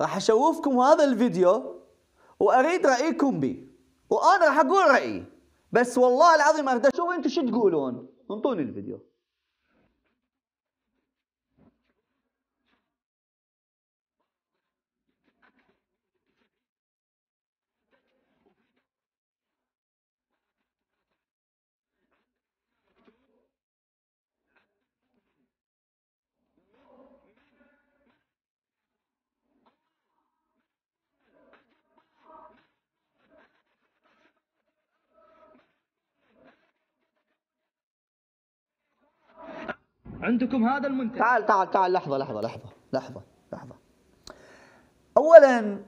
راح اشوفكم هذا الفيديو واريد رايكم بي وانا راح اقول رايي بس والله العظيم اريد اشوف انتم شو تقولون انطوني الفيديو عندكم هذا المنتج تعال تعال تعال لحظة لحظة لحظة لحظة لحظة أولا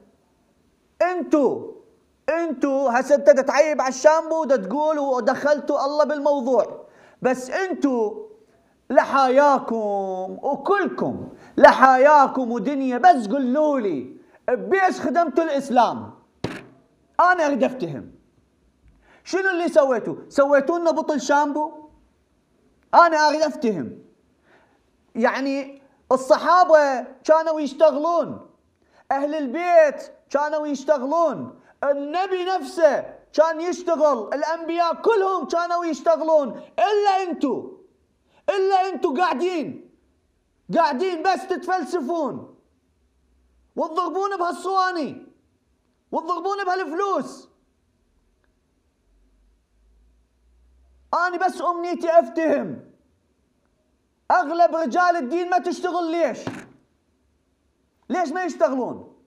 انتو انتو هسه أنت تتعيب على الشامبو وتقول ودخلتوا الله بالموضوع بس انتو لحاياكم وكلكم لحاياكم ودنيا بس قولوا لي بيش خدمتوا الاسلام انا اريد افتهم شنو اللي سويتوا سويتوا لنا بطل شامبو انا اريد افتهم يعني الصحابة كانوا يشتغلون أهل البيت كانوا يشتغلون النبي نفسه كان يشتغل الأنبياء كلهم كانوا يشتغلون إلا أنتو إلا أنتو قاعدين قاعدين بس تتفلسفون وتضربون بهالصواني وتضربون بهالفلوس أنا بس أمنيتي أفتهم اغلب رجال الدين ما تشتغل ليش؟ ليش ما يشتغلون؟